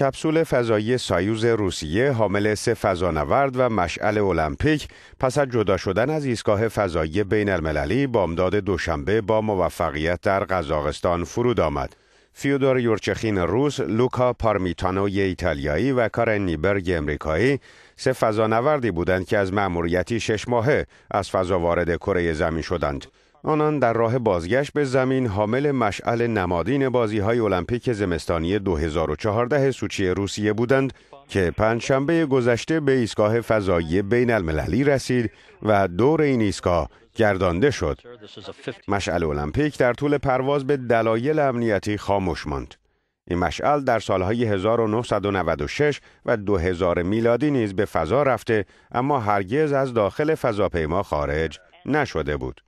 کپسول فضایی سایوز روسیه حامل سه فضانورد و مشعل المپیک پس از جدا شدن از ایستگاه فضایی بین المللی بامداد دوشنبه با موفقیت در قزاقستان فرود آمد. فیودور یورچخین روس، لوکا پارمیتانوی ایتالیایی و کارن نیبرگ امریکایی سه فضانوردی بودند که از مأموریتی شش ماهه از فضا وارد کره زمین شدند. آنان در راه بازگشت به زمین حامل مشعل نمادین بازی های المپیک زمستانی 2014 سوچی روسیه بودند که پنجشنبه گذشته به ایستگاه فضایی بین المللی رسید و دور این ایستگاه گردانده شد. مشعل المپیک در طول پرواز به دلایل امنیتی خاموش ماند. این مشعل در سالهای 1996 و 2000 میلادی نیز به فضا رفته اما هرگز از داخل فضاپیما خارج نشده بود.